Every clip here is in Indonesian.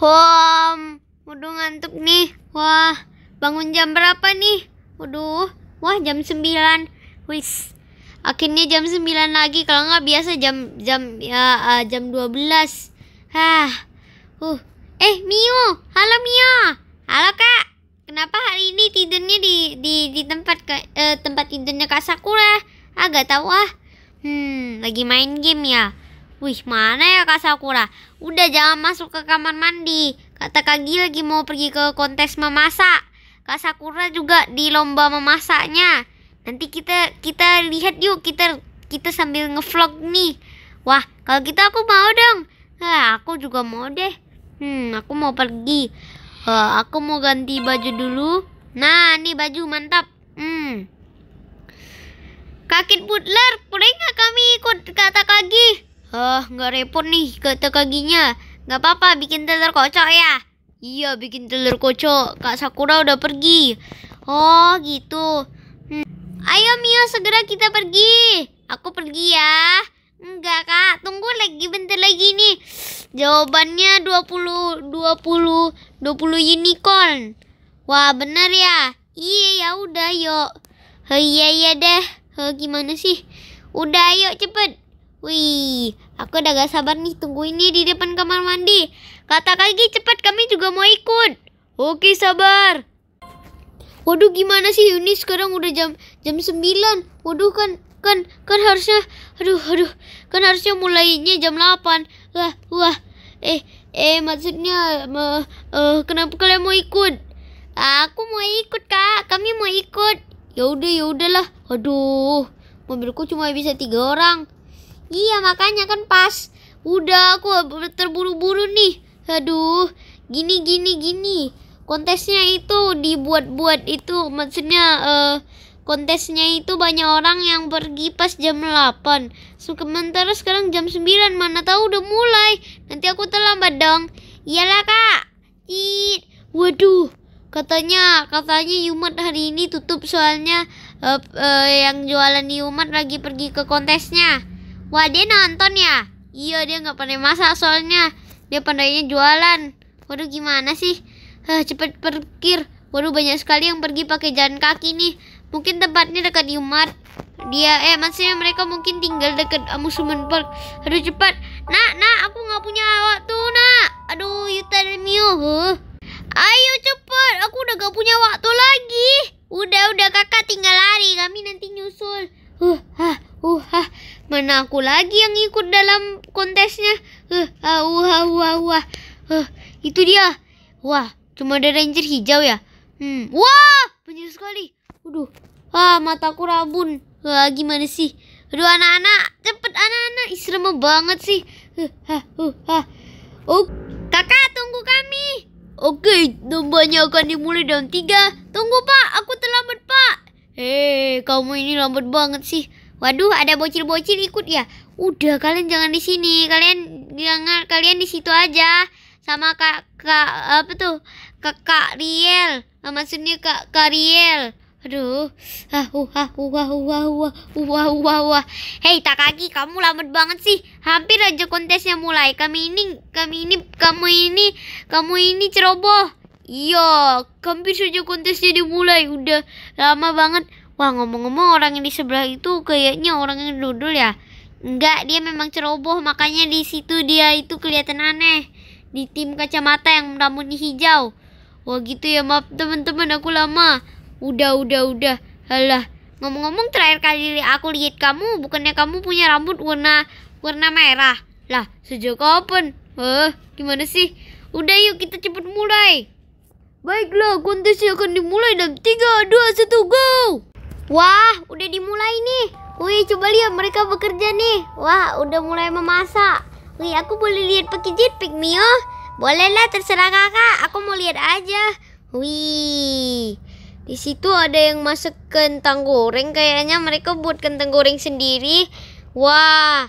Hom, udah ngantuk nih. Wah, bangun jam berapa nih? Waduh, wah jam 9. Wis. Akhirnya jam 9 lagi kalau nggak biasa jam jam ya uh, jam 12. Hah. Uh. Eh, Mio. Halo Mio. Halo Kak. Kenapa hari ini tidurnya di di di tempat ke, uh, tempat tidurnya Kak Sakura? Agak ah, tahu ah. Hmm, lagi main game ya. Wih, mana ya Kak Sakura? Udah jangan masuk ke kamar mandi. Kata Kak Gil lagi mau pergi ke kontes memasak. Kak Sakura juga di lomba memasaknya. Nanti kita kita lihat yuk, kita kita sambil ngevlog nih. Wah, kalau gitu aku mau dong. Nah, aku juga mau deh. Hmm, aku mau pergi. Uh, aku mau ganti baju dulu. Nah, ini baju mantap. Hmm. Kakit Butler, boleh nggak kami ikut kata Kagi? Ah, oh, nggak repot nih kata kakinya. Nggak apa-apa, bikin telur kocok ya. Iya, bikin telur kocok. Kak Sakura udah pergi. Oh, gitu. Hmm. Ayo Mio, segera kita pergi. Aku pergi ya. Enggak, Kak. Tunggu lagi bentar lagi nih. Jawabannya 20 20 20 unicorn. Wah, benar ya. Iya, ya udah, yuk. Iya, iya deh. He, eh, gimana sih? Udah, yuk cepet. Wih, aku udah gak sabar nih tungguin nih di depan kamar mandi. Kata kaki cepat, kami juga mau ikut. Oke, sabar. Waduh, gimana sih Yuni sekarang udah jam jam 9. Waduh kan kan kan harusnya aduh aduh kan harusnya mulainya jam delapan Wah, wah. Eh, eh maksudnya uh, uh, kenapa kalian mau ikut? Aku mau ikut, Kak. Kami mau ikut. Ya udah, ya udahlah. Aduh, mobilku cuma bisa tiga orang. Iya makanya kan pas. Udah aku terburu-buru nih. Aduh, gini gini gini. Kontesnya itu dibuat-buat itu maksudnya uh, kontesnya itu banyak orang yang pergi pas jam 8 Sementara sekarang jam 9 Mana tahu udah mulai Nanti aku terlambat dong Iyalah kak Cid. Waduh Katanya katanya Yumat hari ini tutup soalnya uh, uh, yang jualan Yumat lagi pergi ke kontesnya Wah dia nonton ya? Iya dia nggak pandai masak soalnya dia pandainya jualan. Waduh gimana sih? Hah, eh, cepet parkir. Waduh banyak sekali yang pergi pakai jalan kaki nih. Mungkin tempatnya dekat umar. Dia eh maksudnya mereka mungkin tinggal dekat amusement park. Aduh cepat. Nak, nak aku nggak punya waktu, Nak. Aduh, you tell me. Huh. Ayo cepat, aku udah gak punya waktu lagi. Udah, udah Kakak tinggal lari. Kami nanti mana aku lagi yang ikut dalam kontesnya? uh, wah, wah, wah. Uh, itu dia. Wah, cuma ada ranger hijau ya? Hmm, wah, banyak sekali. Waduh, ah mataku rabun. Wah, eh, gimana sih? Aduh, anak-anak, cepet anak-anak. Ih, banget sih. Eh, uh, uh, uh, Oh, kakak tunggu kami. Oke, dombanya akan dimulai dalam tiga. Tunggu pak, aku terlambat pak. Hei, eh, kamu ini lambat banget sih. Waduh, ada bocil-bocil ikut ya. Udah kalian jangan di sini. Kalian jangan kalian di situ aja sama Kak, kak apa tuh? Kakak Riel. Nah, maksudnya Kak Riel. Aduh, wah wah uh, wah uh, wah uh, wah wah wah wah. Hei Takagi, kamu lambat banget sih. Hampir aja kontesnya mulai. Kami ini, kami ini, kamu ini, kamu ini ceroboh. Iya, hampir saja kontesnya dimulai. Udah lama banget. Wah ngomong-ngomong orang yang di sebelah itu kayaknya orang yang dodol ya. Enggak, dia memang ceroboh makanya di situ dia itu kelihatan aneh. Di tim kacamata yang rambutnya hijau. Wah gitu ya maaf teman-teman aku lama. Udah udah udah. Alah ngomong-ngomong terakhir kali aku lihat kamu bukannya kamu punya rambut warna warna merah. Lah sejak kapan? Eh gimana sih? Udah yuk kita cepet mulai. Baiklah, kontesnya akan dimulai dalam 3, 2, 1, go! Wah, udah dimulai nih. Wih, coba lihat mereka bekerja nih. Wah, udah mulai memasak. Wih, aku boleh lihat pakai pik Mio? Bolehlah, terserah kakak. Aku mau lihat aja. Wih, di situ ada yang masuk kentang goreng. Kayaknya mereka buat kentang goreng sendiri. Wah,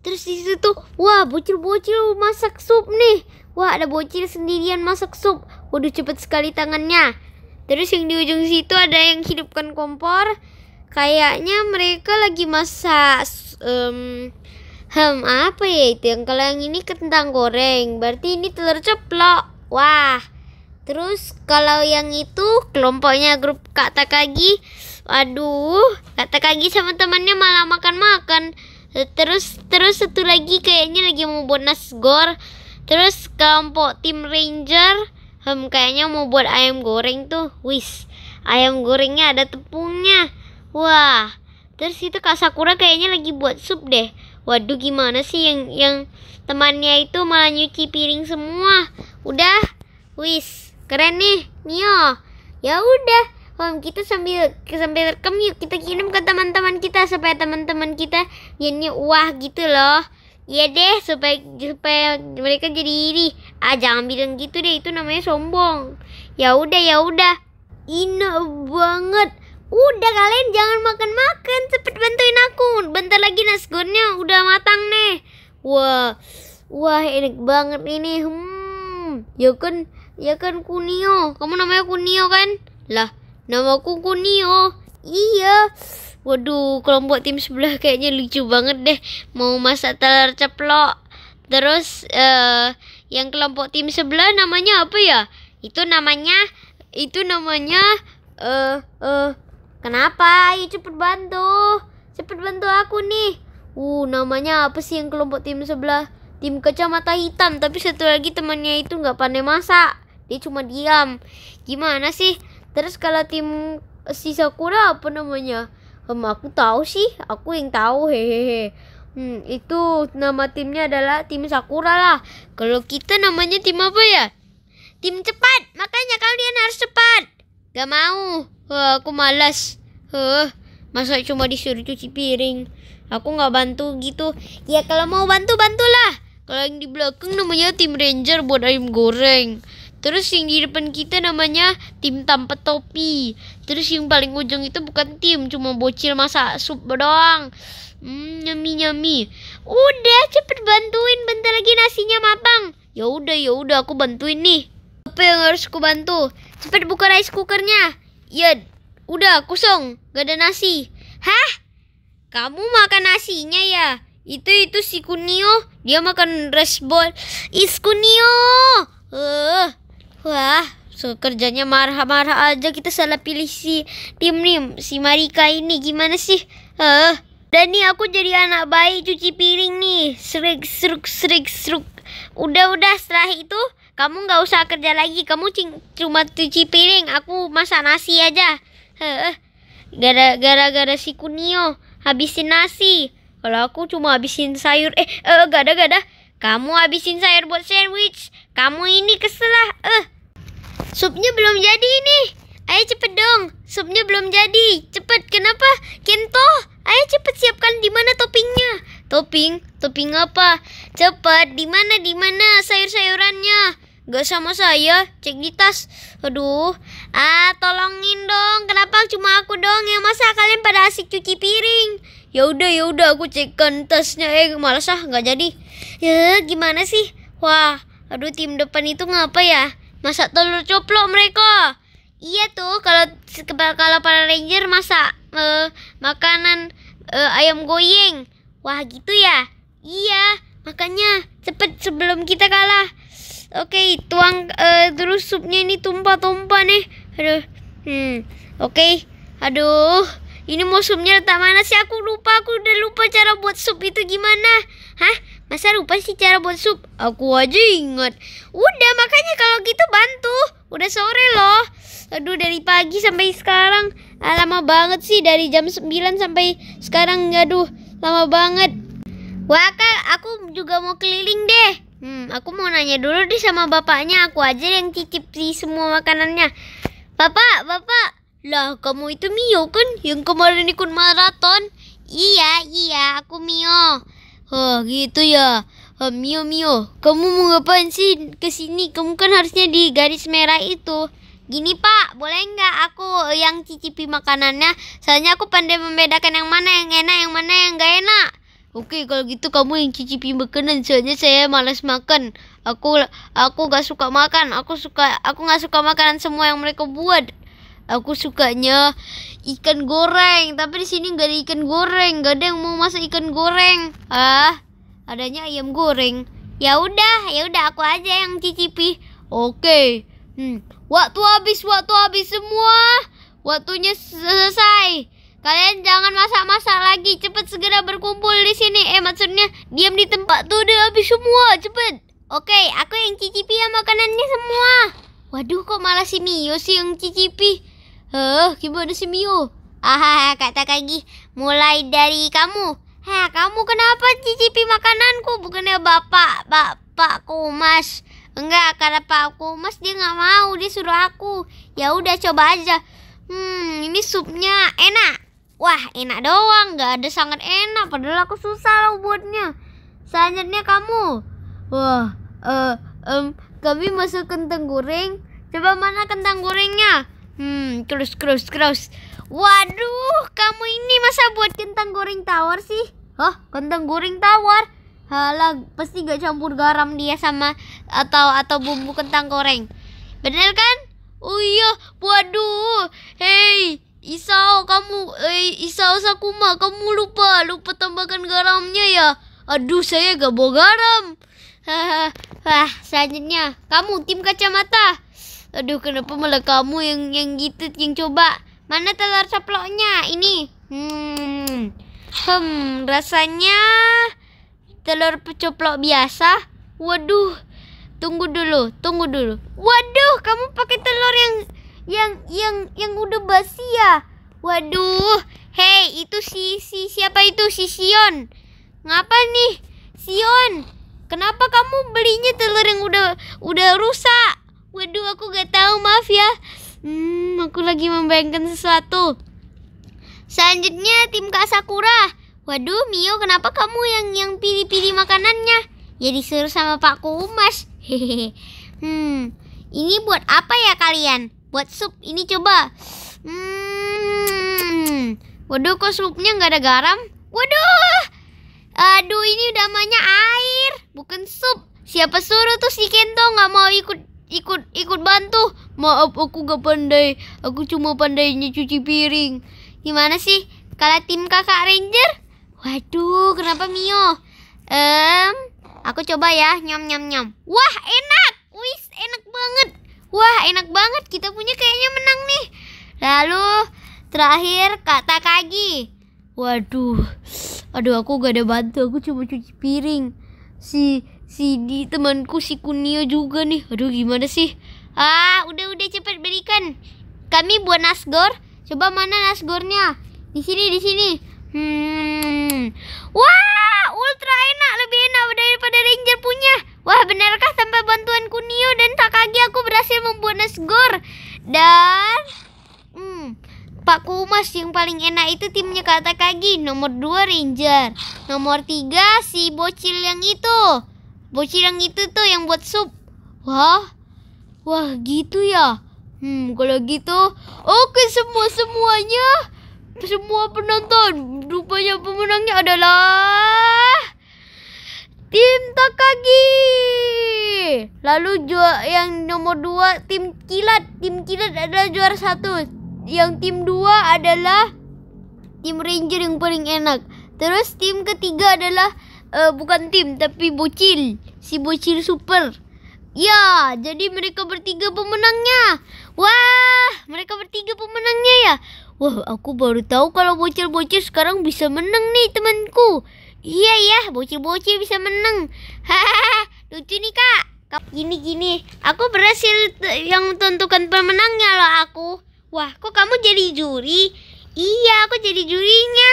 terus di situ, wah bocil-bocil masak sup nih. Wah, ada bocil sendirian masak sup. Waduh, cepet sekali tangannya. Terus yang di ujung situ ada yang hidupkan kompor. Kayaknya mereka lagi masak um, hem apa ya itu? Yang kalau yang ini kentang goreng. Berarti ini telur ceplok. Wah. Terus kalau yang itu kelompoknya grup Kak Takagi. Aduh, Kak Takagi sama temannya malah makan-makan. Terus terus satu lagi kayaknya lagi mau buat nasgor. Terus kelompok tim Ranger hmm kayaknya mau buat ayam goreng tuh wis ayam gorengnya ada tepungnya wah terus itu kak Sakura kayaknya lagi buat sup deh waduh gimana sih yang yang temannya itu malah nyuci piring semua udah wis keren nih Mio ya udah Om kita sambil sambil rekam yuk kita kirim ke teman-teman kita supaya teman-teman kita jadinya wah gitu loh Iya deh, supaya supaya mereka jadi iri. Ah, jangan bilang gitu deh, itu namanya sombong. Ya udah, ya udah. Ina banget. Udah kalian jangan makan-makan, cepet bantuin aku. Bentar lagi nasgonnya udah matang nih. Wah. Wah, enak banget ini. Hmm. Ya kan, ya kan Kunio. Kamu namanya Kunio kan? Lah, namaku Kunio. Iya. Waduh, kelompok tim sebelah kayaknya lucu banget deh. Mau masak telur ceplok. Terus uh, yang kelompok tim sebelah namanya apa ya? Itu namanya itu namanya eh uh, uh, kenapa? Ayo cepet bantu. Cepet bantu aku nih. Uh, namanya apa sih yang kelompok tim sebelah? Tim kacamata hitam, tapi satu lagi temannya itu nggak pandai masak. Dia cuma diam. Gimana sih? Terus kalau tim eh, sisa Sakura apa namanya? Hmm, aku tahu sih, aku yang tahu hehehe. Hmm, itu nama timnya adalah tim Sakura lah. Kalau kita namanya tim apa ya? Tim cepat, makanya kalian harus cepat. Gak mau, Wah, aku malas. Huh, masa cuma disuruh cuci piring? Aku nggak bantu gitu. Ya kalau mau bantu bantulah. Kalau yang di belakang namanya tim ranger buat ayam goreng. Terus yang di depan kita namanya tim tanpa topi. Terus yang paling ujung itu bukan tim, cuma bocil masa sup doang. Hmm, nyami nyami. Udah cepet bantuin, bentar lagi nasinya matang. Ya udah ya udah aku bantuin nih. Apa yang harus aku bantu? Cepet buka rice cookernya. Ya, udah kosong, gak ada nasi. Hah? Kamu makan nasinya ya? Itu itu si Kunio, dia makan rice bowl. Is Kunio. Eh, uh. Wah, so kerjanya marah-marah aja kita salah pilih si tim nim si Marika ini gimana sih? Eh, dan nih aku jadi anak bayi cuci piring nih. Serik seruk serik seruk. Udah-udah setelah itu kamu nggak usah kerja lagi. Kamu cuma cuci piring. Aku masak nasi aja. Heeh. Uh, Gara-gara si Kunio habisin nasi. Kalau aku cuma habisin sayur. Eh, eh, uh, gak ada, gak ada. Kamu habisin sayur buat sandwich. Kamu ini keselah. Eh, uh. Supnya belum jadi ini. Ayo cepet dong. Supnya belum jadi. Cepet. Kenapa? Kento. Ayo cepet siapkan di mana toppingnya. Topping? Topping apa? Cepet, Di mana? Di mana sayur-sayurannya? Gak sama saya, cek di tas. Aduh, ah tolongin dong. Kenapa cuma aku dong yang masak? Kalian pada asik cuci piring. Ya udah, ya udah aku cekkan tasnya. Eh, malas ah, nggak jadi. Ya, gimana sih? Wah, aduh tim depan itu ngapa ya? Masak telur coplok mereka. Iya tuh kalau kalau para ranger masak uh, makanan uh, ayam goyeng. Wah gitu ya. Iya, makanya cepet sebelum kita kalah. Oke, tuang uh, eh, terus supnya ini tumpah-tumpah nih. Aduh. Hmm. Oke. Aduh. Ini mau supnya letak mana sih? Aku lupa, aku udah lupa cara buat sup itu gimana. Hah? Masa lupa sih cara buat sup? Aku aja inget Udah, makanya kalau gitu bantu. Udah sore loh. Aduh, dari pagi sampai sekarang. Ah, lama banget sih dari jam 9 sampai sekarang. Aduh, lama banget. Wah, Kak, aku juga mau keliling deh. Hmm, aku mau nanya dulu deh sama bapaknya. Aku aja yang cicip di semua makanannya. Bapak, bapak. Lah, kamu itu Mio kan yang kemarin ikut maraton? Iya, iya, aku Mio oh gitu ya. Uh, Mio Mio, kamu mau ngapain sih ke sini? Kamu kan harusnya di garis merah itu. Gini Pak, boleh nggak aku yang cicipi makanannya? Soalnya aku pandai membedakan yang mana yang enak, yang mana yang nggak enak. Oke, kalau gitu kamu yang cicipi makanan. Soalnya saya malas makan. Aku aku gak suka makan. Aku suka aku nggak suka makanan semua yang mereka buat. Aku sukanya ikan goreng, tapi di sini nggak ada ikan goreng, nggak ada yang mau masak ikan goreng. Ah, adanya ayam goreng. Ya udah, ya udah aku aja yang cicipi. Oke. Hmm, waktu habis, waktu habis semua. Waktunya selesai. Kalian jangan masak-masak lagi. Cepat segera berkumpul di sini. Eh, maksudnya diam di tempat tuh udah habis semua. Cepet. Oke, aku yang cicipi ya makanannya semua. Waduh, kok malah si Mio sih yang cicipi? Heh, gimana sih Mio? Ah, kata lagi mulai dari kamu. Hah, kamu kenapa cicipi makananku? Bukannya bapak, bapakku mas. Enggak, karena bapakku mas dia nggak mau, dia suruh aku. Ya udah coba aja. Hmm, ini supnya enak. Wah, enak doang, nggak ada sangat enak. Padahal aku susah loh buatnya. Selanjutnya kamu. Wah, eh, uh, um, kami masuk kentang goreng. Coba mana kentang gorengnya? Hmm, terus, krus krus. Waduh, kamu ini masa buat kentang goreng tawar sih? Hah, kentang goreng tawar? Halah, pasti gak campur garam dia sama atau atau bumbu kentang goreng. Benar kan? Oh iya, waduh. Hei, Isau, kamu, eh, Isau Sakuma, kamu lupa, lupa tambahkan garamnya ya. Aduh, saya gak bawa garam. Wah, selanjutnya, kamu tim kacamata. Aduh, kenapa malah kamu yang yang gitu yang coba? Mana telur ceploknya Ini. Hmm. Hmm, rasanya telur ceplok biasa. Waduh. Tunggu dulu, tunggu dulu. Waduh, kamu pakai telur yang yang yang yang udah basi ya. Waduh. Hei, itu si si siapa itu? Si Sion. Ngapa nih? Sion, kenapa kamu belinya telur yang udah udah rusak? Waduh, aku gak tahu, maaf ya. Hmm, aku lagi membayangkan sesuatu. Selanjutnya tim Kak Sakura. Waduh, Mio, kenapa kamu yang yang pilih-pilih makanannya? Ya disuruh sama Pak Kumas. Hehehe. Hmm, ini buat apa ya kalian? Buat sup ini coba. Hmm, waduh kok supnya nggak ada garam? Waduh, aduh ini udah namanya air, bukan sup. Siapa suruh tuh si Kento nggak mau ikut ikut ikut bantu. Maaf aku gak pandai. Aku cuma pandainya cuci piring. Gimana sih? Kalah tim kakak ranger? Waduh, kenapa Mio? Um, aku coba ya, nyam nyam nyam. Wah, enak. Wis, enak banget. Wah, enak banget. Kita punya kayaknya menang nih. Lalu terakhir kata Kagi. Waduh. Aduh, aku gak ada bantu. Aku cuma cuci piring. Si si di temanku si Kunio juga nih aduh gimana sih ah udah udah cepet berikan kami buat nasgor coba mana nasgornya di sini di sini hmm wah ultra enak lebih enak daripada ranger punya wah benarkah tanpa bantuan Kunio dan Takagi aku berhasil membuat nasgor dan hmm Pak Kumas yang paling enak itu timnya Kata Kagi Nomor 2 Ranger Nomor 3 si bocil yang itu Bocil yang itu tuh yang buat sup. Wah. Wah, gitu ya. Hmm, kalau gitu, oke semua semuanya. Semua penonton, rupanya pemenangnya adalah tim Takagi. Lalu juara yang nomor dua tim Kilat. Tim Kilat adalah juara satu. Yang tim dua adalah tim Ranger yang paling enak. Terus tim ketiga adalah uh, bukan tim tapi bocil si bocil super ya jadi mereka bertiga pemenangnya wah mereka bertiga pemenangnya ya wah aku baru tahu kalau bocil-bocil sekarang bisa menang nih temanku iya ya bocil-bocil bisa menang hahaha lucu nih kak gini gini aku berhasil yang tentukan pemenangnya loh aku wah kok kamu jadi juri iya aku jadi jurinya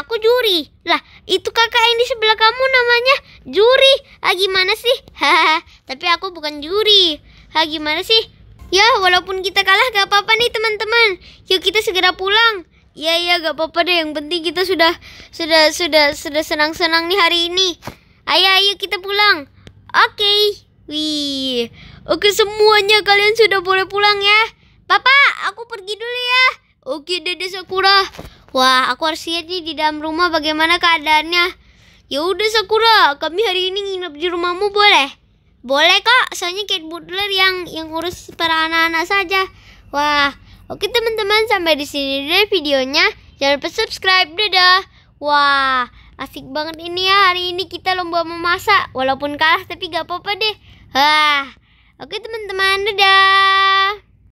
aku Juri. Lah, itu kakak yang di sebelah kamu namanya Juri. Ah, gimana sih? Hahaha, tapi aku bukan Juri. Ah, gimana sih? Ya, walaupun kita kalah gak apa-apa nih teman-teman. Yuk kita segera pulang. Ya, ya gak apa-apa deh. Yang penting kita sudah sudah sudah sudah senang-senang nih hari ini. Ayo, ayo kita pulang. Oke. Okay. Wih. Oke semuanya kalian sudah boleh pulang ya. Papa, aku pergi dulu ya. Oke, Dede Sakura. Wah, aku harus lihat nih di dalam rumah bagaimana keadaannya. Ya udah Sakura, kami hari ini nginep di rumahmu boleh? Boleh kok, soalnya Kate Butler yang yang urus para anak-anak saja. Wah, oke teman-teman sampai di sini deh videonya. Jangan lupa subscribe, dadah. Wah, asik banget ini ya hari ini kita lomba memasak. Walaupun kalah tapi gak apa-apa deh. Wah, oke teman-teman, dadah.